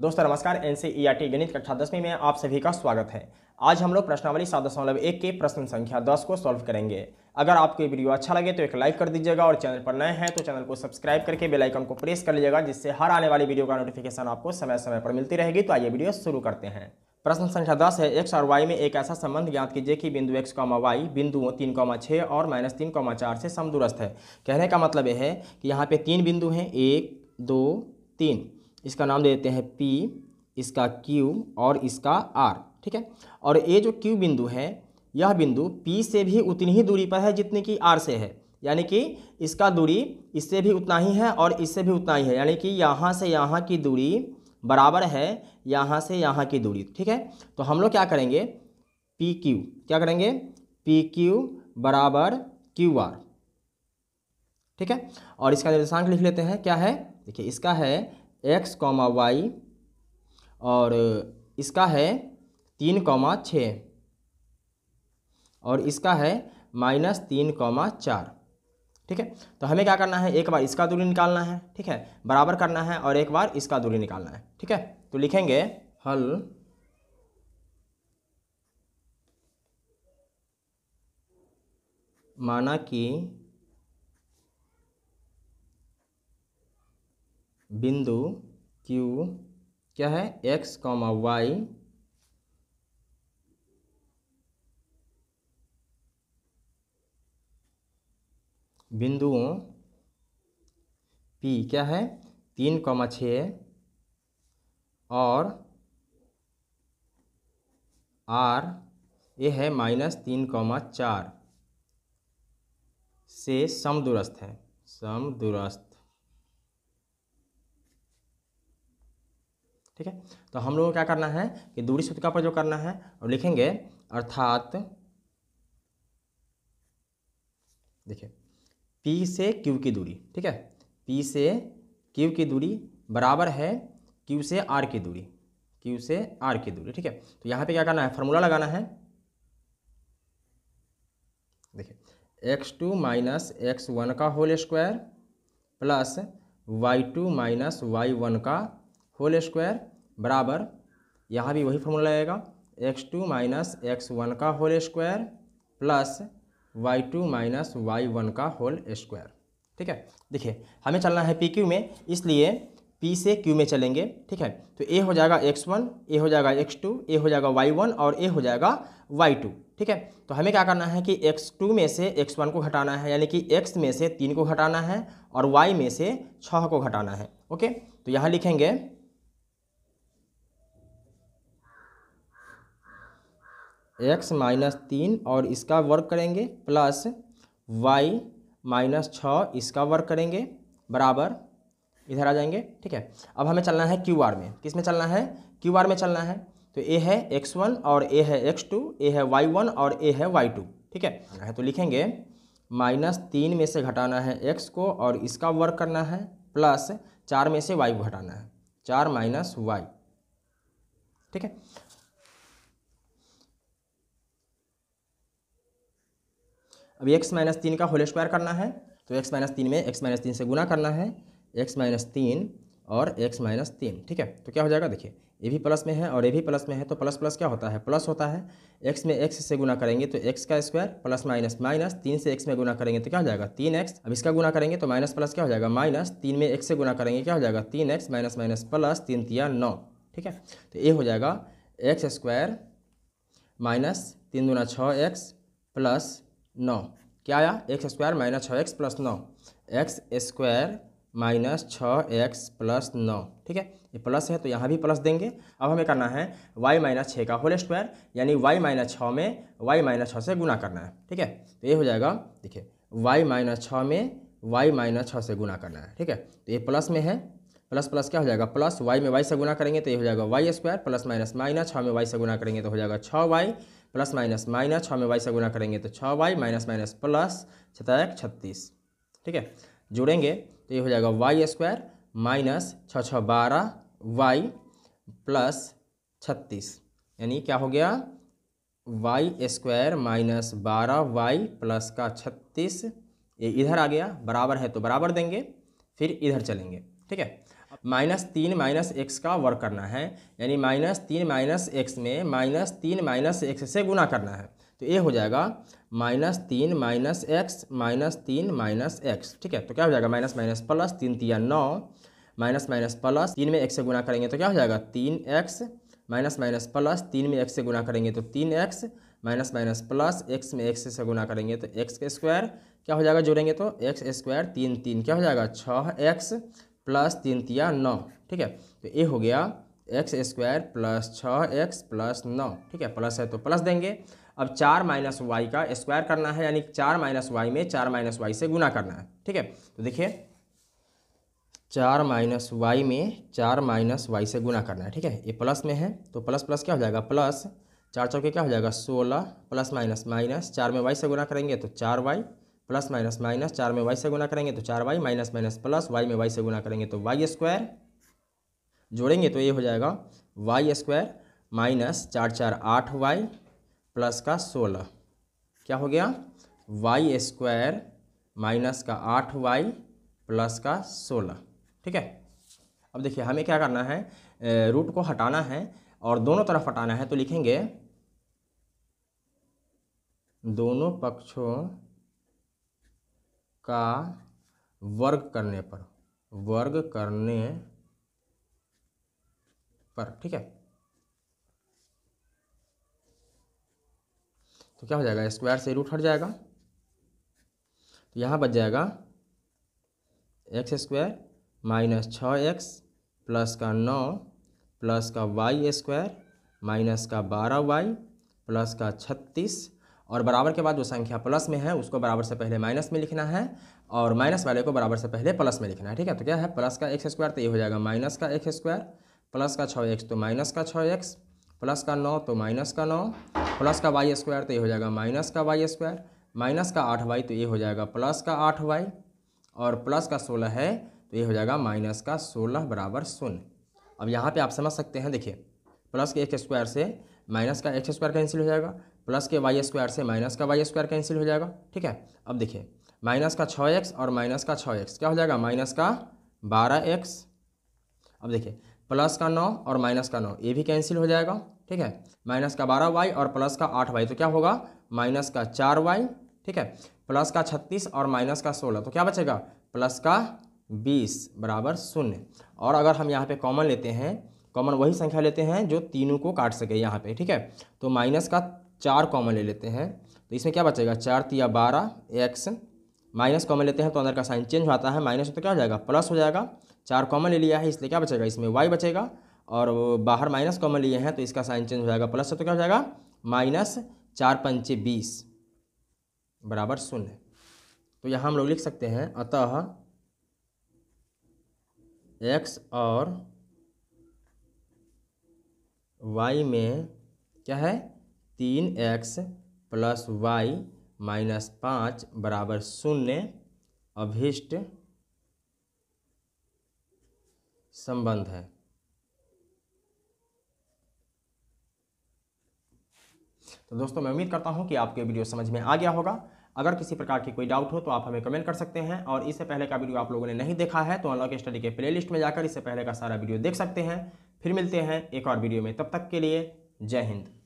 दोस्तों नमस्कार N C E R T गणित कक्षा दसवीं में आप सभी का स्वागत है आज हम लोग प्रश्नावली सात दशमलव एक के प्रश्न संख्या दस को सॉल्व करेंगे अगर आपको ये वीडियो अच्छा लगे तो एक लाइक कर दीजिएगा और चैनल पर नए हैं तो चैनल को सब्सक्राइब करके बेल आइकन को प्रेस कर लीजिएगा जिससे हर आने वाली वीडियो का नोटिफिकेशन आपको समय समय पर मिलती रहेगी तो आइए वीडियो शुरू करते हैं प्रश्न संख्या दस है एक्स और वाई में एक ऐसा संबंध ज्ञात कीजिए कि बिंदु एक्स कॉमा वाई बिंदुओं तीन कॉमा छः और माइनस तीन कॉमा चार से समदुरस्त है कहने का मतलब यह है कि यहाँ पे तीन बिंदु हैं एक दो तीन इसका नाम दे देते हैं पी इसका क्यू और इसका आर ठीक है और ये जो क्यू बिंदु है यह बिंदु पी से भी उतनी ही दूरी पर है जितनी कि आर से है यानी कि इसका दूरी इससे भी उतना ही है और इससे भी उतना ही है यानी कि यहाँ से यहाँ की दूरी बराबर है यहाँ से यहाँ की दूरी ठीक है तो हम लोग क्या करेंगे पी क्यू क्या करेंगे पी क्यू बराबर क्यू आर ठीक है और इसका निर्देशांक लिख लेते हैं क्या है देखिए इसका है एक्स कॉमा वाई और इसका है तीन कॉमा छः और इसका है माइनस तीन कॉमा चार ठीक है तो हमें क्या करना है एक बार इसका दूरी निकालना है ठीक है बराबर करना है और एक बार इसका दूरी निकालना है ठीक है तो लिखेंगे हल माना कि बिंदु क्यू क्या है एक्स कॉमा वाई बिंदुओं पी क्या है तीन कॉमा छ और आर ये है माइनस तीन कॉमा चार से समदूरस्थ है समदूरस्थ ठीक है तो हम लोगों को क्या करना है कि दूरी सूत्र का प्रयोग करना है और लिखेंगे अर्थात देखिए P से Q की दूरी ठीक है P से Q की दूरी बराबर है Q से R की दूरी Q से R की दूरी ठीक है तो यहाँ पे क्या करना है फॉर्मूला लगाना है देखिए X two minus X one का whole square plus Y two minus Y one का होल स्क्वायर बराबर यहाँ भी वही फॉर्मूला आएगा X two minus X one का whole square plus Y two minus Y one का होल स्क्वायर ठीक है देखिए हमें चलना है पी क्यू में इसलिए पी से क्यू में चलेंगे ठीक है तो ए हो जाएगा एक्स वन ए हो जाएगा एक्स टू ए हो जाएगा वाई वन और ए हो जाएगा वाई टू ठीक है तो हमें क्या करना है कि एक्स टू में से एक्स वन को घटाना है यानी कि एक्स में से तीन को घटाना है और वाई में से छः को घटाना है ओके तो यहाँ लिखेंगे एक्स माइनस तीन और इसका वर्क करेंगे प्लस वाई माइनस छः इसका वर्क करेंगे बराबर इधर आ जाएंगे ठीक है अब हमें चलना है क्यू आर में किस में चलना है क्यू आर में चलना है तो ए है एक्स वन और ए है एक्स टू ए है वाई वन और ए है वाई टू ठीक है तो लिखेंगे माइनस तीन में से घटाना है एक्स को और इसका वर्क करना है प्लस चार में से वाई को घटाना है चार माइनस वाई ठीक है अब एक्स माइनस तीन का होल स्क्वायर करना है तो एक्स माइनस तीन में एक्स माइनस तीन से गुना करना है एक्स माइनस तीन और एक्स माइनस तीन ठीक है तो क्या हो जाएगा देखिए ये भी प्लस में है और ये भी प्लस में है तो प्लस प्लस क्या होता है प्लस होता है एक्स में एक्स से गुना करेंगे तो x का स्क्वायर प्लस माइनस माइनस तीन से x में गुना करेंगे तो क्या हो जाएगा तीन एक्स अब इसका गुना करेंगे तो माइनस प्लस क्या हो जाएगा माइनस तीन में x से गुना करेंगे क्या हो जाएगा तीन एक्स माइनस माइनस प्लस तीन तिया नौ ठीक है तो ये हो जाएगा एक्स स्क्वायर माइनस तीन दुना छः एक्स प्लस नौ क्या आया एक्स स्क्वायर माइनस छः एक्स प्लस नौ एक्स स्क्वायर माइनस छः एक्स प्लस नौ ठीक है ये प्लस है तो यहाँ भी प्लस देंगे अब हमें करना है वाई माइनस छः का होल स्क्वायर यानी वाई माइनस छः में वाई माइनस छः से गुना करना है ठीक है तो ये हो जाएगा देखिए वाई माइनस छः में वाई माइनस छः से गुना करना है ठीक है तो ये प्लस में है प्लस प्लस क्या हो जाएगा प्लस वाई में वाई से गुना करेंगे तो ये हो जाएगा Y square plus minus minus छः में वाई से गुना करेंगे तो हो जाएगा छः वाई प्लस माइनस माइनस छः में वाई से गुना करेंगे तो छः वाई माइनस माइनस प्लस छता एक छत्तीस ठीक है जोड़ेंगे तो ये हो जाएगा वाई स्क्वायर माइनस छः छः बारह वाई प्लस छत्तीस यानी क्या हो गया वाई स्क्वायर माइनस बारह वाई प्लस का छत्तीस ये इधर आ गया बराबर है तो बराबर देंगे फिर इधर चलेंगे ठीक है माइनस तीन माइनस एक्स का वर्ग करना है यानी माइनस तीन माइनस एक्स में माइनस तीन माइनस एक्स से गुना करना है तो ये हो जाएगा माइनस तीन माइनस एक्स माइनस तीन माइनस एक्स ठीक है तो क्या हो जाएगा माइनस माइनस प्लस तीन तिया नौ माइनस माइनस प्लस तीन में एक्स से गुना करेंगे तो क्या हो जाएगा तीन एक्स माइनस माइनस प्लस तीन में एक्स से गुना करेंगे तो तीन X minus minus plus X में एक्स से गुना करेंगे तो एक्स के स्क्वायर क्या हो जाएगा जोड़ेंगे तो एक्स स्क्वायर तीन तीन क्या हो जाएगा छः एक्स प्लस तीन तिया नौ ठीक है तो ये हो गया एक्स स्क्वायर प्लस छः एक्स प्लस नौ ठीक है प्लस है तो प्लस देंगे अब चार माइनस वाई का स्क्वायर करना है यानी चार माइनस वाई में चार माइनस वाई से गुना करना है ठीक है तो देखिए चार माइनस वाई में चार माइनस वाई से गुना करना है ठीक है ये प्लस में है तो प्लस प्लस क्या हो जाएगा प्लस चार चौके क्या हो जाएगा सोलह प्लस माइनस माइनस चार में वाई से गुना करेंगे तो चार वाई प्लस माइनस माइनस चार में वाई से गुना करेंगे तो चार Y minus minus plus Y में वाई से गुना करेंगे तो वाई स्क्वायर जोड़ेंगे तो ये हो जाएगा वाई स्क्वायर माइनस चार चार आठ वाई प्लस का सोलह क्या हो गया वाई स्क्वायर माइनस का आठ वाई प्लस का सोलह ठीक है अब देखिए हमें क्या करना है रूट को हटाना है और दोनों तरफ हटाना है तो लिखेंगे दोनों पक्षों का वर्ग करने पर वर्ग करने पर ठीक है तो क्या हो जाएगा स्क्वायर से रूट हट जाएगा तो यहाँ बच जाएगा एक्स स्क्वायर माइनस छ एक्स प्लस का नौ प्लस का वाई स्क्वायर माइनस का बारह वाई प्लस का छत्तीस और बराबर के बाद जो संख्या प्लस में है उसको बराबर से पहले माइनस में लिखना है और माइनस वाले को बराबर से पहले प्लस में लिखना है ठीक है तो क्या है प्लस का एक्स स्क्वायर तो ये हो जाएगा माइनस का एक्स स्क्वायर प्लस का छः एक्स तो माइनस का छः एक्स प्लस का नौ तो माइनस का नौ प्लस का वाई स्क्वायर तो ये हो जाएगा माइनस का वाई स्क्वायर माइनस का आठ वाई तो ये हो जाएगा प्लस का आठ वाई और प्लस का सोलह है तो ये हो जाएगा माइनस का सोलह बराबर शून्य अब यहाँ पर आप समझ सकते हैं देखिए प्लस के एक स्क्वायर से माइनस का एक्स स्क्वायर कैंसिल हो जाएगा प्लस के वाई स्क्वायर से माइनस का वाई स्क्वायर कैंसिल हो जाएगा ठीक है अब देखिए माइनस का छः एक्स और माइनस का छः एक्स क्या हो जाएगा माइनस का बारह एक्स अब देखिए प्लस का नौ और माइनस का नौ ये भी कैंसिल हो जाएगा ठीक है माइनस का बारह वाई और प्लस का आठ वाई तो क्या होगा माइनस का चार वाई ठीक है प्लस का छत्तीस और माइनस का सोलह तो क्या बचेगा प्लस का बीस बराबर शून्य और अगर हम यहाँ पे कॉमन लेते हैं कॉमन वही संख्या लेते हैं जो तीनों को काट सके यहाँ पे ठीक है तो माइनस का चार कॉमन ले लेते हैं तो इसमें क्या बचेगा चार तिया बारह एक्स माइनस कॉमन लेते हैं तो अंदर का साइन चेंज होता है माइनस तो क्या हो जाएगा प्लस हो जाएगा चार कॉमन ले लिया है इसलिए क्या बचेगा इसमें वाई बचेगा और बाहर माइनस कॉमन लिए हैं तो इसका साइन चेंज हो जाएगा प्लस तो क्या हो जाएगा माइनस चार पंचे बीस बराबर शून्य तो यहाँ हम लोग लिख सकते हैं अतः एक्स और वाई में क्या है तीन एक्स प्लस वाई माइनस पाँच बराबर शून्य अभिष्ट संबंध है तो दोस्तों मैं उम्मीद करता हूं कि आपको वीडियो समझ में आ गया होगा अगर किसी प्रकार की कोई डाउट हो तो आप हमें कमेंट कर सकते हैं और इससे पहले का वीडियो आप लोगों ने नहीं देखा है तो अनलॉक स्टडी के प्लेलिस्ट में जाकर इससे पहले का सारा वीडियो देख सकते हैं फिर मिलते हैं एक और वीडियो में तब तक के लिए जय हिंद